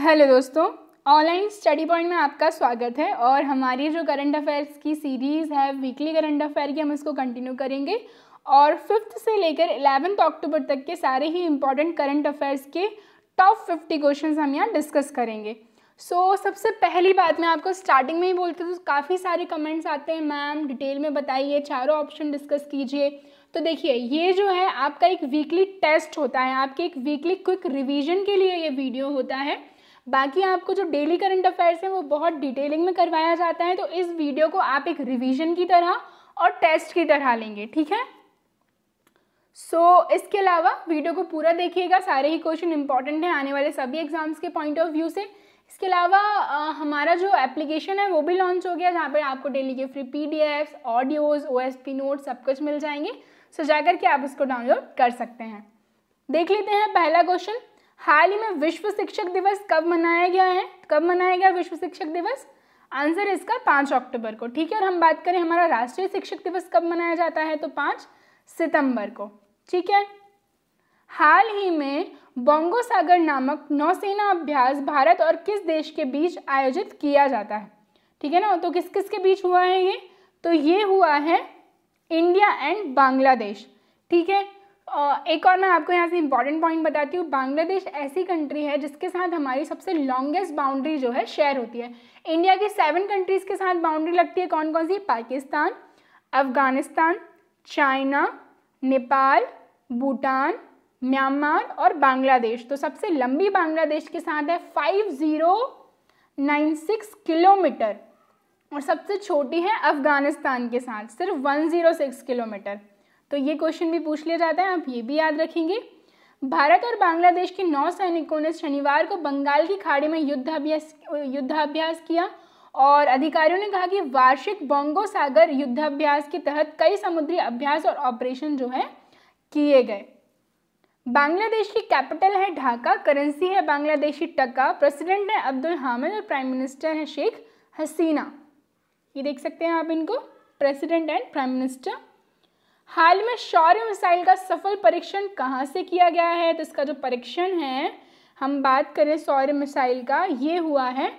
hello दोस्तों online study point में आपका स्वागत है और हमारी जो करंट अफेयर्स की सीरीज़ है वीकली करंट अफेयर की हम इसको कंटिन्यू करेंगे और फिफ्थ से लेकर एलेवेंथ अक्टूबर तक के सारे ही इंपॉर्टेंट करंट अफेयर्स के टॉप फिफ्टी क्वेश्चन हम यहाँ डिस्कस करेंगे सो so, सबसे पहली बात मैं आपको स्टार्टिंग में ही बोलती हूँ तो काफ़ी सारे कमेंट्स आते हैं मैम डिटेल में बताइए चारों ऑप्शन डिस्कस कीजिए तो देखिए ये जो है आपका एक वीकली टेस्ट होता है आपके एक वीकली क्विक रिवीजन के लिए ये वीडियो होता है बाकी आपको जो डेली करंट अफेयर्स हैं वो बहुत डिटेलिंग में करवाया जाता है तो इस वीडियो को आप एक रिविजन की तरह और टेस्ट की तरह लेंगे ठीक है सो so, इसके अलावा वीडियो को पूरा देखिएगा सारे ही क्वेश्चन इंपॉर्टेंट हैं आने वाले सभी एग्जाम्स के पॉइंट ऑफ व्यू से इसके अलावा हमारा जो एप्लीकेशन है वो भी लॉन्च हो गया जहाँ पर आपको डेली के free P D audios O S P note सब कुछ मिल जाएंगे सो so, जाकर के आप इसको डाउनलोड कर सकते हैं देख लेते हैं पहला क्वेश्चन हाल ही में विश्व शिक्षक दिवस कब मनाया गया है कब मनाया गया विश्व शिक्षक दिवस आंसर इसका पाँच अक्टूबर को ठीक है और हम बात करें हमारा राष्ट्रीय शिक्षक दिवस कब मनाया जाता है तो पाँच सितंबर को ठीक है हाल ही में बोंगो सागर नामक नौसेना अभ्यास भारत और किस देश के बीच आयोजित किया जाता है ठीक है ना तो किस किस के बीच हुआ है ये तो ये हुआ है इंडिया एंड बांग्लादेश ठीक है एक और मैं आपको यहाँ से इंपॉर्टेंट पॉइंट बताती हूँ बांग्लादेश ऐसी कंट्री है जिसके साथ हमारी सबसे लॉन्गेस्ट बाउंड्री जो है शेयर होती है इंडिया की सेवन कंट्रीज़ के साथ बाउंड्री लगती है कौन कौन सी पाकिस्तान अफ़गानिस्तान चाइना नेपाल भूटान म्यांमार और बांग्लादेश तो सबसे लंबी बांग्लादेश के साथ है five zero nine six kilometre और सबसे छोटी है अफ़गानिस्तान के साथ सिर्फ वन ज़ीरो सिक्स किलोमीटर तो ये क्वेश्चन भी पूछ लिया जाता है आप ये भी याद रखेंगे भारत और बांग्लादेश के नौ सैनिकों ने शनिवार को बंगाल की खाड़ी में युद्धाभ्यास युद्धाभ्यास किया और अधिकारियों ने कहा कि वार्षिक बोंगो सागर युद्धाभ्यास के तहत कई समुद्री अभ्यास और ऑपरेशन जो है किए गए बांग्लादेश की कैपिटल है ढाका करेंसी है बांग्लादेशी टका प्रेसिडेंट है अब्दुल हामिद और प्राइम मिनिस्टर है शेख हसीना ये देख सकते हैं आप इनको प्रेसिडेंट एंड प्राइम मिनिस्टर हाल में शौर्य मिसाइल का सफल परीक्षण कहाँ से किया गया है तो इसका जो परीक्षण है हम बात करें शौर्य मिसाइल का ये हुआ है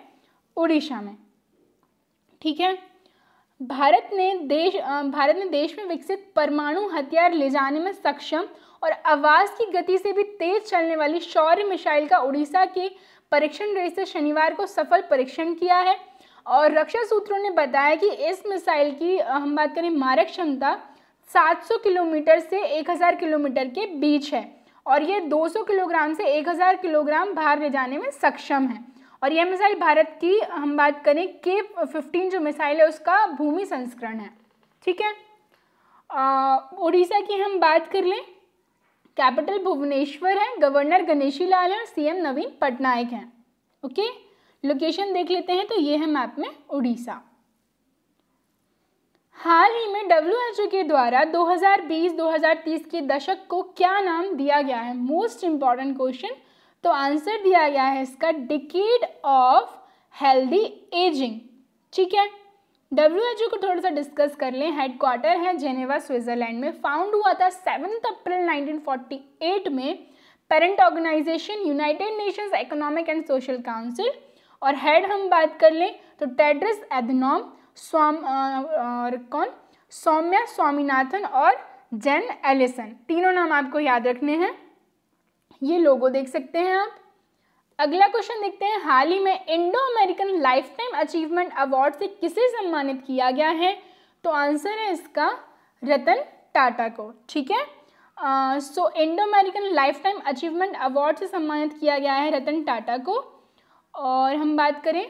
उड़ीसा में ठीक है भारत ने देश भारत ने देश में विकसित परमाणु हथियार ले जाने में सक्षम और आवाज़ की गति से भी तेज चलने वाली शौर्य मिसाइल का उड़ीसा के परीक्षण रेस से शनिवार को सफल परीक्षण किया है और रक्षा सूत्रों ने बताया कि इस मिसाइल की हम बात करें मारक क्षमता 700 किलोमीटर से 1000 किलोमीटर के बीच है और ये 200 किलोग्राम से 1000 किलोग्राम बाहर ले जाने में सक्षम है और यह मिसाइल भारत की हम बात करें के फिफ्टीन जो मिसाइल है उसका भूमि संस्करण है ठीक है उड़ीसा की हम बात कर लें कैपिटल भुवनेश्वर है गवर्नर गणेशी लाल है और सी नवीन पटनायक हैं ओके लोकेशन देख लेते हैं तो ये है मैप में उड़ीसा हाल ही में डब्ल्यू के द्वारा 2020-2030 के दशक को क्या नाम दिया गया है मोस्ट इम्पॉर्टेंट क्वेश्चन तो आंसर दिया गया है इसका डिकेड ऑफ हेल्दी एजिंग ठीक है डब्ल्यू को थोड़ा सा डिस्कस कर लें हेडक्वार्टर है जेनेवा स्विट्जरलैंड में फाउंड हुआ था सेवन्थ अप्रैल 1948 में parent organisation United Nations Economic and Social Council और हेड हम बात कर लें तो टेड्रिस एडनॉम स्वाम और कौन सौम्या स्वामीनाथन और जैन एलिसन तीनों नाम आपको याद रखने हैं ये लोगो देख सकते हैं आप अगला क्वेश्चन देखते हैं हाल ही में Indo American lifetime achievement award से किसे सम्मानित किया गया है तो आंसर है इसका रतन टाटा को ठीक है so Indo American lifetime achievement award से सम्मानित किया गया है रतन टाटा को और हम बात करें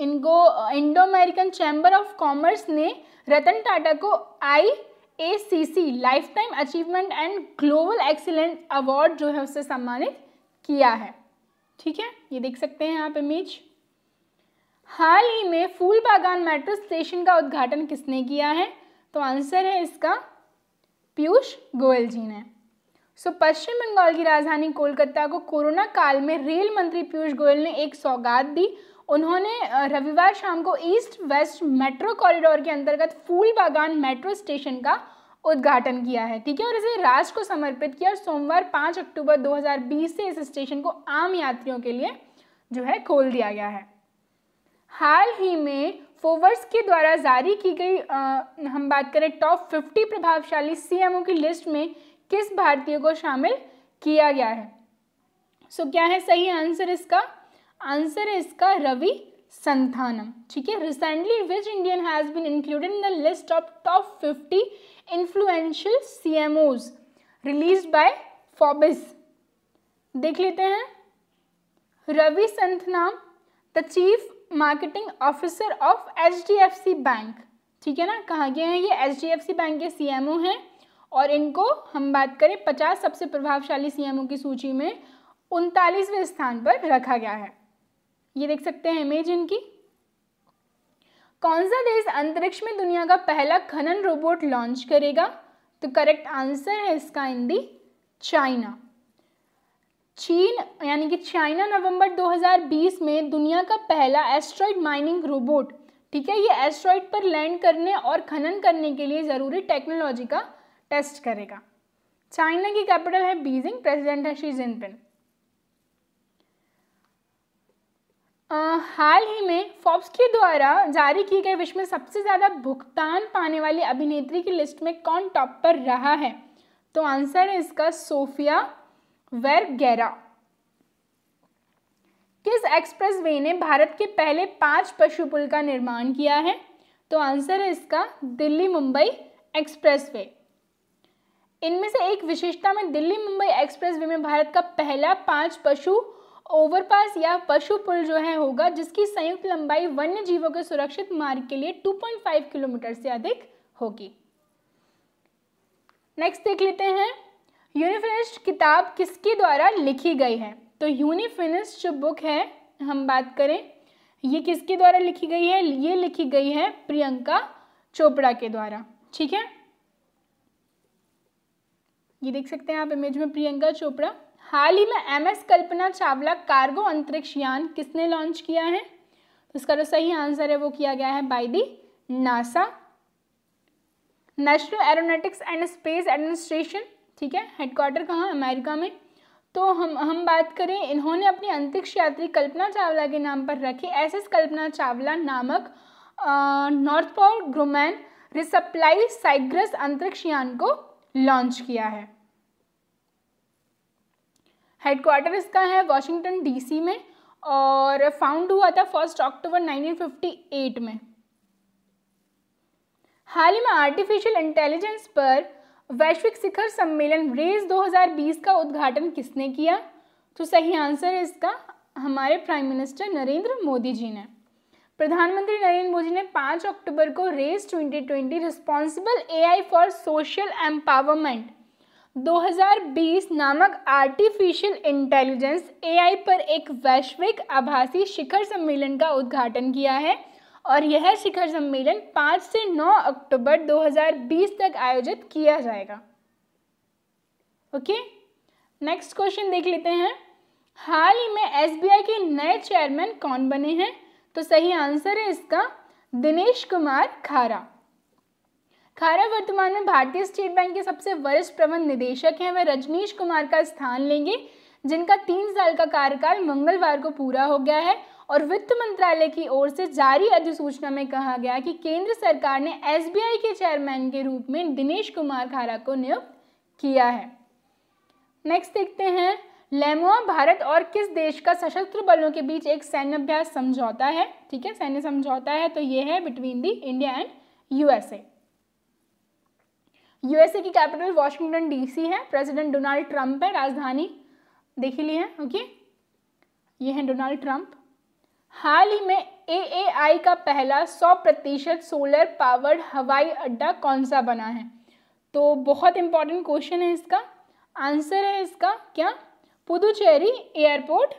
इनको Indo American Chamber of Commerce ने रतन टाटा को I A C C lifetime achievement and global excellent award जो है उससे सम्मानित किया है ठीक है ये देख सकते हैं आप इमेज हाल ही में फूल बागान मेट्रो स्टेशन का उद्घाटन किसने किया है तो आंसर है इसका पीयूष गोयल जी ने सो so, पश्चिम बंगाल की राजधानी कोलकाता को कोरोना काल में रेल मंत्री पीयूष गोयल ने एक सौगात दी उन्होंने रविवार शाम को ईस्ट वेस्ट मेट्रो कॉरिडोर के अंतर्गत फूल बागान मेट्रो स्टेशन का उद्घाटन किया है ठीक है और इसे राष्ट्र को समर्पित किया और सोमवार 5 अक्टूबर 2020 से इस स्टेशन को आम यात्रियों के लिए जो है खोल दिया गया है हाल ही में फोवर्स के द्वारा जारी की गई आ, हम बात करें टॉप 50 प्रभावशाली सीएमओ की लिस्ट में किस भारतीय को शामिल किया गया है सो so, क्या है सही आंसर इसका आंसर है इसका रवि संथानम ठीक है recently which Indian has been included in the list of top fifty influential C M Os release by Forbes देख लेते हैं Ravi Santhanam the chief marketing officer of H D F C bank ठीक है ना कहा गया है ये H D F C bank के सी एम ओ हैं और इनको हम बात करें पचास सबसे प्रभावशाली सी एम ओ की सूची में उनतालीसवें स्थान पर रखा गया है ये देख सकते हैं इमेज इनकी कौन सा देश अंतरिक्ष में दुनिया का पहला खनन रोबोट लॉन्च करेगा तो करेक्ट आंसर है इसका इन दी चाइना चीन यानी कि चाइना नवंबर 2020 में दुनिया का पहला एस्ट्रॉइड माइनिंग रोबोट ठीक है ये एस्ट्रॉइड पर लैंड करने और खनन करने के लिए ज़रूरी टेक्नोलॉजी का टेस्ट करेगा चाइना की कैपिटल है बीजिंग प्रेसिडेंट है शी जिनपिंग हाल ही में फॉब्स के द्वारा जारी की गई विश्व में सबसे ज़्यादा भुगतान पाने वाली अभिनेत्री की लिस्ट में कौन टॉप पर रहा है तो आंसर है इसका सोफिया वेरगेरा किस एक्सप्रेस वे ने भारत के पहले पांच पशु पुल का निर्माण किया है तो आंसर है इसका दिल्ली मुंबई एक्सप्रेस वे इनमें से एक विशेषता में दिल्ली मुंबई एक्सप्रेस वे में भारत का पहला पांच पशु ओवरपास या पशु पुल जो है होगा जिसकी संयुक्त लंबाई वन्य जीवों के सुरक्षित मार्ग के लिए 2.5 किलोमीटर से अधिक होगी नेक्स्ट देख लेते हैं यूनिफिनिस्ट किताब किसके द्वारा लिखी गई है तो यूनिफिनिस्ट जो बुक है हम बात करें ये किसके द्वारा लिखी गई है ये लिखी गई है प्रियंका चोपड़ा के द्वारा ठीक है ये देख सकते हैं आप इमेज में प्रियंका चोपड़ा हाल ही में M S Kalpana Chawla cargo अंतरिक्ष यान किसने लॉन्च किया है तो इसका जो सही आंसर है वो किया गया है by the NASA National Aeronautics and Space Administration ठीक है हेडक्वार्टर कहाँ अमेरिका में तो हम हम बात करें इन्होंने अपनी अंतरिक्ष यात्री कल्पना चावला के नाम पर रखी एस एस कल्पना चावला नामक नॉर्थ पोल ग्रोमैन रिसप्लाई साइग्रस अंतरिक्ष यान को लॉन्च किया है हेडक्वार्टर इसका है वाशिंगटन डीसी में और फाउंड हुआ था फर्स्ट अक्टूबर 1958 में हाल ही में आर्टिफिशियल इंटेलिजेंस पर वैश्विक शिखर सम्मेलन रेस 2020 का उद्घाटन किसने किया तो सही आंसर है इसका हमारे प्राइम मिनिस्टर नरेंद्र मोदी जी ने प्रधानमंत्री नरेंद्र मोदी ने 5 अक्टूबर को race 2020 responsible A for social empowerment 2020 नामक आर्टिफिशियल इंटेलिजेंस एआई पर एक वैश्विक आभासी शिखर सम्मेलन का उद्घाटन किया है और यह शिखर सम्मेलन 5 से 9 अक्टूबर 2020 तक आयोजित किया जाएगा ओके नेक्स्ट क्वेश्चन देख लेते हैं हाल ही में एसबीआई के नए चेयरमैन कौन बने हैं तो सही आंसर है इसका दिनेश कुमार खारा खारा वर्तमान में भारतीय स्टेट बैंक के सबसे वरिष्ठ प्रबंध निदेशक हैं वह रजनीश कुमार का स्थान लेंगे जिनका तीन साल का कार्यकाल मंगलवार को पूरा हो गया है और वित्त मंत्रालय की ओर से जारी अधिसूचना में कहा गया कि केंद्र सरकार ने एसबीआई के चेयरमैन के रूप में दिनेश कुमार खारा को नियुक्त किया है नेक्स्ट देखते हैं लेमुआ भारत और किस देश का सशस्त्र बलों के बीच एक सैन्य अभ्यास समझौता है ठीक है सैन्य समझौता है तो ये है between the India and USA USA की कैपिटल वॉशिंगटन डीसी है प्रेसिडेंट डोनाल्ड ट्रंप है राजधानी देख ली है ओके ये है डोनाल्ड ट्रंप हाल ही में एएआई का पहला 100 प्रतिशत सोलर पावर्ड हवाई अड्डा कौन सा बना है तो बहुत इंपॉर्टेंट क्वेश्चन है इसका आंसर है इसका क्या पुदुचेरी एयरपोर्ट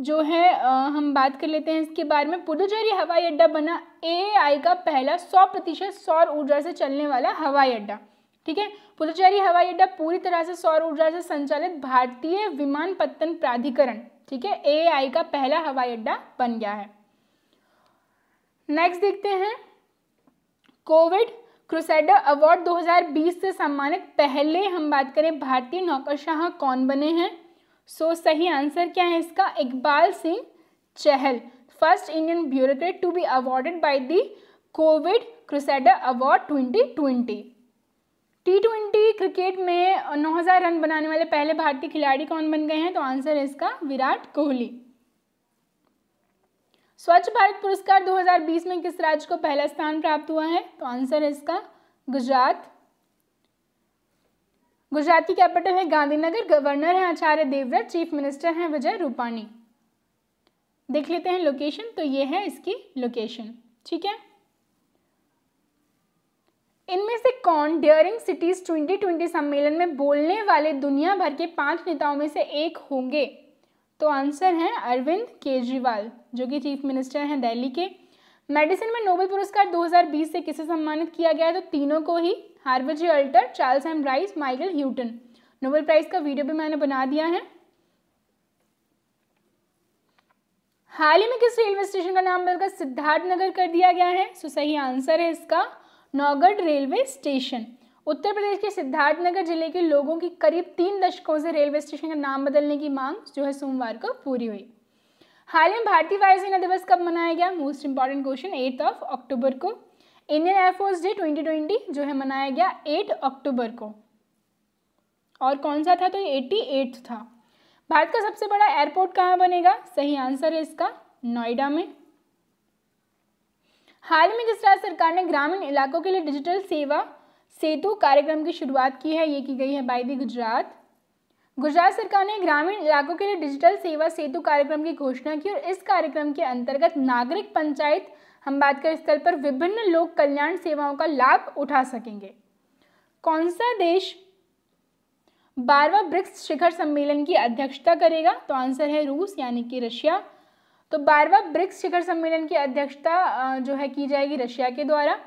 जो है आ, हम बात कर लेते हैं इसके बारे में पुडुचेरी हवाई अड्डा बना ए का पहला सौ प्रतिशत सौर ऊर्जा से चलने वाला हवाई अड्डा ठीक है पुदुचेरी हवाई अड्डा पूरी तरह से सौर ऊर्जा से संचालित भारतीय विमान पत्तन प्राधिकरण ठीक है ए का पहला हवाई अड्डा बन गया है नेक्स्ट देखते हैं कोविड क्रुसेडर अवार्ड 2020 से सम्मानित पहले हम बात करें भारतीय नौकरशाह कौन बने हैं सो so, सही आंसर क्या है इसका Iqbal Singh Chahal first Indian bureaucrat to be awarded by the Covid crusader award 2020 T twenty cricket में 9000 रन बनाने वाले पहले भारतीय खिलाड़ी कौन बन गए हैं तो आंसर है इसका विराट कोहली स्वच्छ भारत पुरस्कार 2020 में किस राज्य को पहला स्थान प्राप्त हुआ है तो आंसर है इसका गुजरात गुजरात की कैपिटल है गांधीनगर गवर्नर हैं आचार्य देवव्रत चीफ मिनिस्टर हैं विजय रूपाणी देख लेते हैं लोकेशन तो ये है इसकी लोकेशन ठीक है इनमें से कौन डियरिंग सिटीज 2020 सम्मेलन में बोलने वाले दुनिया भर के पांच नेताओं में से एक होंगे तो आंसर है अरविंद केजरीवाल जो कि चीफ मिनिस्टर हैं दिल्ली के मेडिसिन में नोबेल पुरस्कार 2020 से किसे सम्मानित किया गया है तो तीनों को ही Harvard G Alter Charles M Rice Michael Houghton Nobel prize का वीडियो भी मैंने बना दिया है हाल ही में किस रेलवे स्टेशन का नाम बदलकर सिद्धार्थ नगर कर दिया गया है सो सही आंसर है इसका नौगढ़ रेलवे स्टेशन उत्तर प्रदेश के सिद्धार्थ नगर जिले के लोगों की करीब तीन दशकों से रेलवे स्टेशन का नाम बदलने की मांग जो है सोमवार को पूरी हुई हाल ही में भारतीय वायुसेना दिवस कब मनाया गया most important question eight of October को इंडियन एयरफोर्स डे 2020 जो है मनाया गया 8 अक्टूबर को और कौन सा था तो ये एट्टी था भारत का सबसे बड़ा एयरपोर्ट कहाँ बनेगा सही आंसर है इसका नोएडा में हाल में जिस राज्य सरकार ने ग्रामीण इलाकों के लिए डिजिटल सेवा सेतु कार्यक्रम की शुरुआत की है ये की गई है बाई दी गुजरात गुजरात सरकार ने ग्रामीण इलाकों के लिए डिजिटल सेवा सेतु कार्यक्रम की घोषणा की और इस कार्यक्रम के अंतर्गत नागरिक पंचायत हम बात करें स्थल पर विभिन्न लोक कल्याण सेवाओं का लाभ उठा सकेंगे कौन सा देश बारवा ब्रिक्स शिखर सम्मेलन की अध्यक्षता करेगा तो आंसर है रूस यानी कि रशिया तो बारवा ब्रिक्स शिखर सम्मेलन की अध्यक्षता जो है की जाएगी रशिया के द्वारा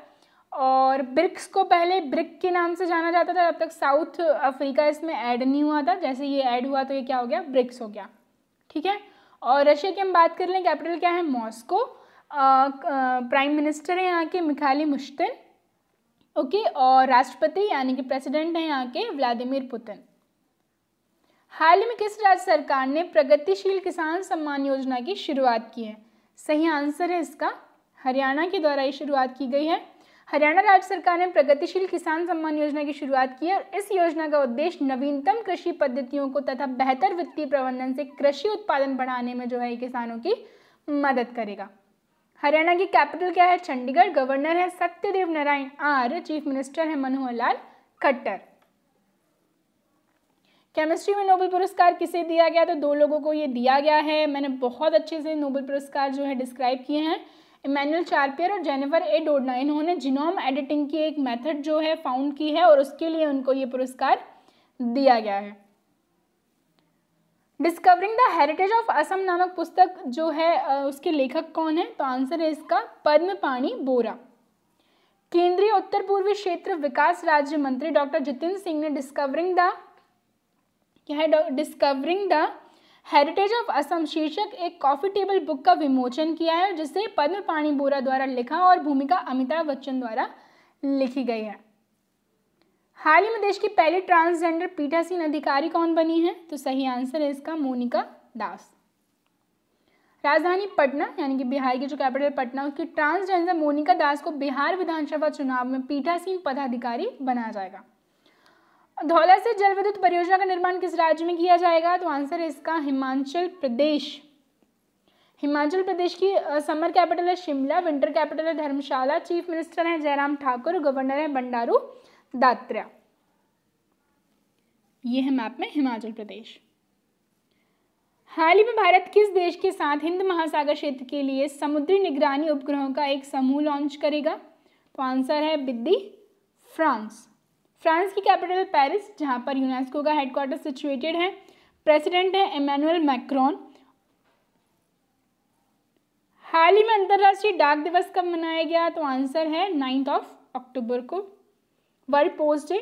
और ब्रिक्स को पहले ब्रिक के नाम से जाना जाता था अब तक साउथ अफ्रीका इसमें ऐड नहीं हुआ था जैसे ये ऐड हुआ तो ये क्या हो गया ब्रिक्स हो गया ठीक है और रशिया की हम बात कर लें कैपिटल क्या है मॉस्को प्राइम मिनिस्टर हैं यहाँ के मिखाली मुश्तिन ओके और राष्ट्रपति यानी कि प्रेसिडेंट हैं यहाँ के व्लादिमिर पुतिन हाल ही में किस राज्य सरकार ने प्रगतिशील किसान सम्मान योजना की शुरुआत की है सही आंसर है इसका हरियाणा के द्वारा ये शुरुआत की गई है हरियाणा राज्य सरकार ने प्रगतिशील किसान सम्मान योजना की शुरुआत की है और इस योजना का उद्देश्य नवीनतम कृषि पद्धतियों को तथा बेहतर वित्तीय प्रबंधन से कृषि उत्पादन बढ़ाने में जो है किसानों की मदद करेगा हरियाणा की कैपिटल क्या है चंडीगढ़ गवर्नर है सत्यदेव नारायण आर्य चीफ मिनिस्टर है मनोहर लाल खट्टर केमिस्ट्री में नोबेल पुरस्कार किसे दिया गया तो दो लोगों को ये दिया गया है मैंने बहुत अच्छे से नोबेल पुरस्कार जो है डिस्क्राइब किए हैं इमैनुअल चार्पियर और जेनिफर ए डोडना इन्होंने जिनोम एडिटिंग की एक मेथड जो है फाउंड की है और उसके लिए उनको ये पुरस्कार दिया गया है discovering the heritage of Assam नामक पुस्तक जो है उसके लेखक कौन है तो आंसर है इसका पद्म पाणी बोरा केंद्रीय उत्तर पूर्वी क्षेत्र विकास राज्य मंत्री डॉक्टर जितेंद्र सिंह ने डिस्कवरिंग द क्या है discovering the heritage of Assam शीर्षक एक कॉफी टेबल बुक का विमोचन किया है जिसे पद्म पाणी बोरा द्वारा लिखा और भूमिका अमिताभ बच्चन द्वारा लिखी गई है हाल ही में देश की पहली ट्रांसजेंडर पीठासीन अधिकारी कौन बनी है तो सही आंसर है इसका मोनिका दास राजधानी पटना यानी कि बिहार की जो कैपिटल पटना उसकी ट्रांसजेंडर मोनिका दास को बिहार विधानसभा चुनाव में पीठासीन पदाधिकारी बनाया जाएगा धौला से जल विद्युत परियोजना का निर्माण किस राज्य में किया जाएगा तो आंसर है इसका हिमाचल प्रदेश हिमाचल प्रदेश की समर कैपिटल है शिमला विंटर कैपिटल है धर्मशाला चीफ मिनिस्टर है जयराम ठाकुर गवर्नर है बंडारू दात्र्या ये है मैप में हिमाचल प्रदेश हाल ही में भारत किस देश के साथ हिंद महासागर क्षेत्र के लिए समुद्री निगरानी उपग्रहों का एक समूह लॉन्च करेगा तो आंसर है बिद्दी फ्रांस फ्रांस की कैपिटल पेरिस जहां पर यूनेस्को का हेडक्वार्टर सिचुएटेड है प्रेसिडेंट है इमेनुअल मैक्रॉन हाल ही में अंतर्राष्ट्रीय डाक दिवस कब मनाया गया तो आंसर है नाइन्थ ऑफ अक्टूबर को वर्ल्ड पोस्ट डे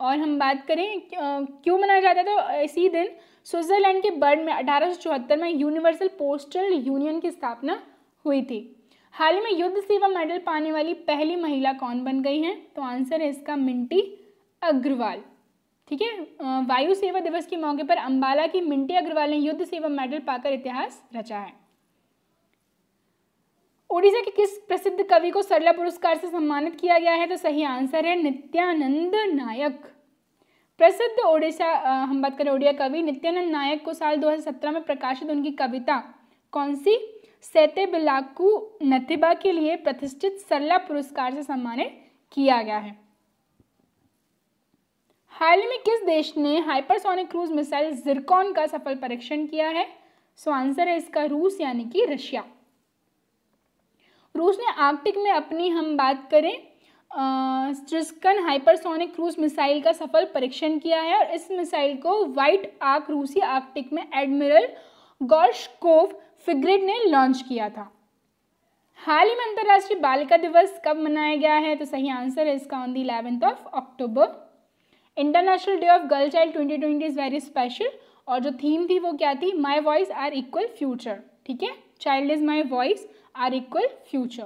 और हम बात करें क्यों मनाया जाता है तो इसी दिन स्विट्ज़रलैंड के बर्न में अठारह में यूनिवर्सल पोस्टल यूनियन की स्थापना हुई थी हाल ही में युद्ध सेवा मेडल पाने वाली पहली महिला कौन बन गई हैं तो आंसर है इसका मिंटी अग्रवाल ठीक है वायु सेवा दिवस के मौके पर अंबाला की मिंटी अग्रवाल ने युद्ध सेवा मेडल पाकर इतिहास रचा है ओडिशा के किस प्रसिद्ध कवि को सरला पुरस्कार से सम्मानित किया गया है तो सही आंसर है नित्यानंद नायक प्रसिद्ध ओडिशा हम बात करें ओडिया कवि नित्यानंद नायक को साल 2017 में प्रकाशित उनकी कविता कौन सी सैते बिलाकू नथिबा के लिए प्रतिष्ठित सरला पुरस्कार से सम्मानित किया गया है हाल ही में किस देश ने हाइपरसोनिक क्रूज मिसाइल जिरकॉन का सफल परीक्षण किया है सो आंसर है इसका रूस यानी कि रशिया रूस ने आर्कटिक में अपनी हम बात करें स्ट्रिस्कन हाइपरसोनिक क्रूज मिसाइल का सफल परीक्षण किया है और इस मिसाइल को वाइट आर्क रूसी आर्कटिक में एडमिरल गोर्शकोव फिग्रेड ने लॉन्च किया था हाल ही में अंतर्राष्ट्रीय बालिका दिवस कब मनाया गया है तो सही आंसर है इसका on the eleventh of October International Day of Girl Child twenty twenty is very special और जो थीम थी वो क्या थी my voice are equal future ठीक है child is my voice are equal future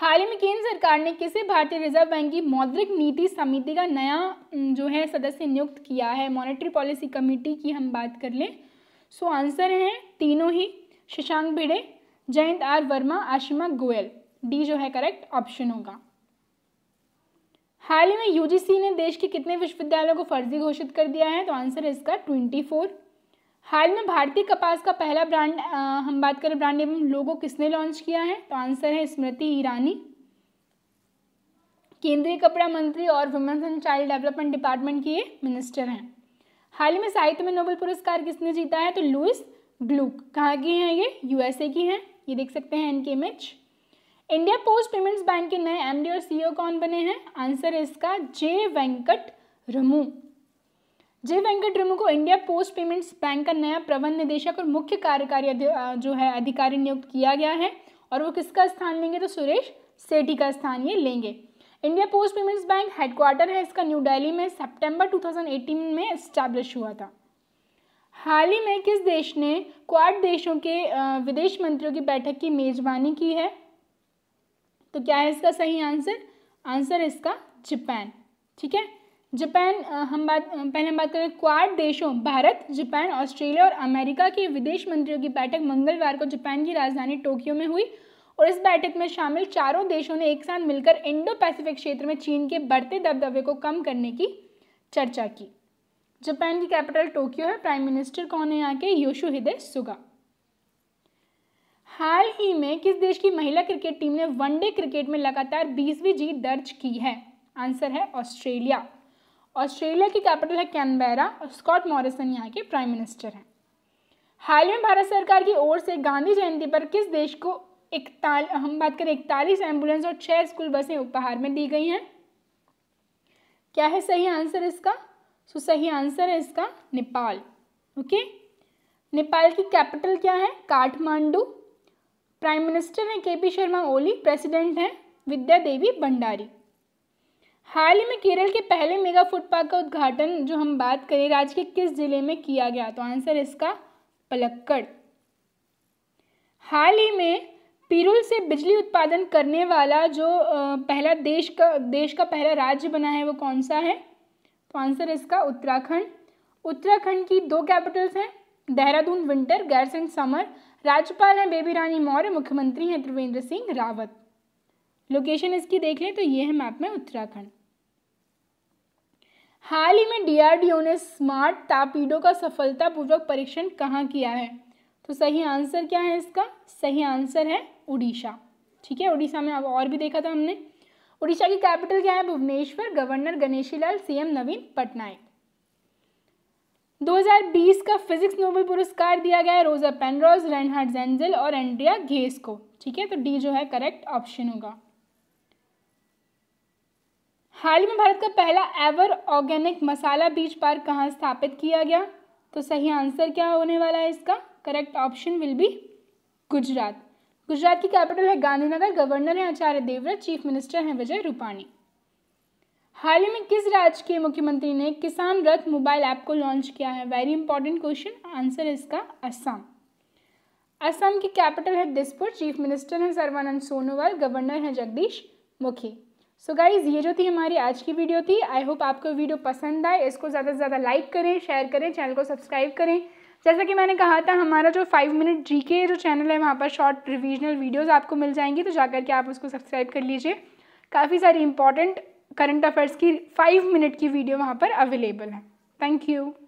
हाल ही में केंद्र सरकार ने किसे भारतीय रिजर्व बैंक की मौद्रिक नीति समिति का नया जो है सदस्य नियुक्त किया है मॉनेटरी पॉलिसी कमेटी की हम बात कर लें सो आंसर है तीनों ही शशांक भिड़े जयंत आर वर्मा आशिमा गोयल डी जो है करेक्ट ऑप्शन होगा हाल ही में यूजीसी ने देश के कितने विश्वविद्यालयों को फर्जी घोषित कर दिया है तो आंसर है इसका ट्वेंटी फोर हाल में भारतीय कपास का पहला ब्रांड आ, हम बात करें ब्रांड एवं लोगो किसने लॉन्च किया है तो आंसर है स्मृति ईरानी केंद्रीय कपड़ा मंत्री और women's and child development department के मिनिस्टर हैं हाल ही में साहित्य में नोबेल पुरस्कार किसने जीता है तो लुइस ग्लूक कहाँ की हैं ये यूएसए की हैं ये देख सकते हैं इनके image India Post Payments Bank के नए एमडी और सीईओ e कौन बने हैं आंसर है इसका जे वेंकट रमू जे वेंकट रेणु को इंडिया पोस्ट पेमेंट्स बैंक का नया प्रबंध निदेशक और मुख्य कार्यकारी जो है अधिकारी नियुक्त किया गया है और वो किसका स्थान लेंगे तो सुरेश सेठी का स्थान ये लेंगे India Post Payments Bank headquarter है इसका न्यू दिल्ली में सितंबर 2018 में स्टैब्लिश हुआ था हाल ही में किस देश ने क्वाड देशों के विदेश मंत्रियों की बैठक की मेजबानी की है तो क्या है इसका सही आंसर आंसर इसका जापान ठीक है जापान हम बात पहले हम बात करें क्वाड देशों भारत जापान ऑस्ट्रेलिया और अमेरिका की विदेश मंत्रियों की बैठक मंगलवार को जापान की राजधानी टोक्यो में हुई और इस बैठक में शामिल चारों देशों ने एक साथ मिलकर इंडो पैसिफिक क्षेत्र में चीन के बढ़ते दबदबे को कम करने की चर्चा की जापान की कैपिटल टोक्यो है प्राइम मिनिस्टर कौन है यहाँ के हिदे सुगा हाल ही में किस देश की महिला क्रिकेट टीम ने वनडे क्रिकेट में लगातार बीसवीं जीत दर्ज की है आंसर है ऑस्ट्रेलिया ऑस्ट्रेलिया की कैपिटल है कैनबेरा और स्कॉट मॉरिसन यहाँ के प्राइम मिनिस्टर हैं हाल में भारत सरकार की ओर से गांधी जयंती पर किस देश को इकताल हम बात करें इकतालीस एम्बुलेंस और छः स्कूल बसें उपहार में दी गई हैं क्या है सही आंसर इसका सो सही आंसर है इसका नेपाल ओके नेपाल की कैपिटल क्या है काठमांडू प्राइम मिनिस्टर हैं के पी शर्मा ओली प्रेसिडेंट हैं विद्या देवी भंडारी हाल ही में केरल के पहले मेगा फूड पार्क का उद्घाटन जो हम बात करें राज्य के किस जिले में किया गया तो आंसर इसका पलक्कड़ हाल ही में पिरुल से बिजली उत्पादन करने वाला जो पहला देश का देश का पहला राज्य बना है वो कौन सा है तो आंसर इसका उत्तराखंड उत्तराखंड की दो कैपिटल्स हैं देहरादून विंटर गैरसंग समर राज्यपाल हैं बेबी रानी मौर्य मुख्यमंत्री हैं त्रिवेंद्र सिंह रावत लोकेशन इसकी देख लें तो ये है मैप में उत्तराखंड हाल ही में डीआरडीओ ने स्मार्ट तापीडो का सफलतापूर्वक परीक्षण कहाँ किया है तो सही आंसर क्या है इसका सही आंसर है उड़ीसा ठीक है उड़ीसा में अब और भी देखा था हमने उड़ीसा की कैपिटल क्या है भुवनेश्वर गवर्नर गणेशी लाल सी नवीन पटनायक 2020 का फिजिक्स नोबेल पुरस्कार दिया गया है रोजा पेनरॉज रेनहार्ड जेंजल और एंड्रिया घेस को ठीक है तो डी जो है करेक्ट ऑप्शन होगा हाल ही में भारत का पहला एवर ऑर्गेनिक मसाला बीज पार्क कहाँ स्थापित किया गया तो सही आंसर क्या होने वाला है इसका correct option will be Gujarat Gujarat की कैपिटल है गांधीनगर गवर्नर है आचार्य देवव्रत चीफ मिनिस्टर हैं विजय रूपाणी हाल ही में किस राज्य के मुख्यमंत्री ने किसान रथ मोबाइल ऐप को लॉन्च किया है वेरी इंपॉर्टेंट क्वेश्चन आंसर इसका असम असम की कैपिटल है दिसपुर चीफ मिनिस्टर हैं सर्वानंद सोनोवाल गवर्नर हैं जगदीश मुखी सो so गाइज़ ये जो थी हमारी आज की वीडियो थी आई होप आपको वीडियो पसंद आए इसको ज़्यादा से ज़्यादा लाइक करें शेयर करें चैनल को सब्सक्राइब करें जैसा कि मैंने कहा था हमारा जो फाइव मिनट जी के जो चैनल है वहाँ पर शॉर्ट रिविजनल वीडियोज़ आपको मिल जाएंगी तो जाकर के आप उसको सब्सक्राइब कर लीजिए काफ़ी सारी इंपॉर्टेंट करंट अफेयर्स की फाइव मिनट की वीडियो वहाँ पर अवेलेबल है थैंक यू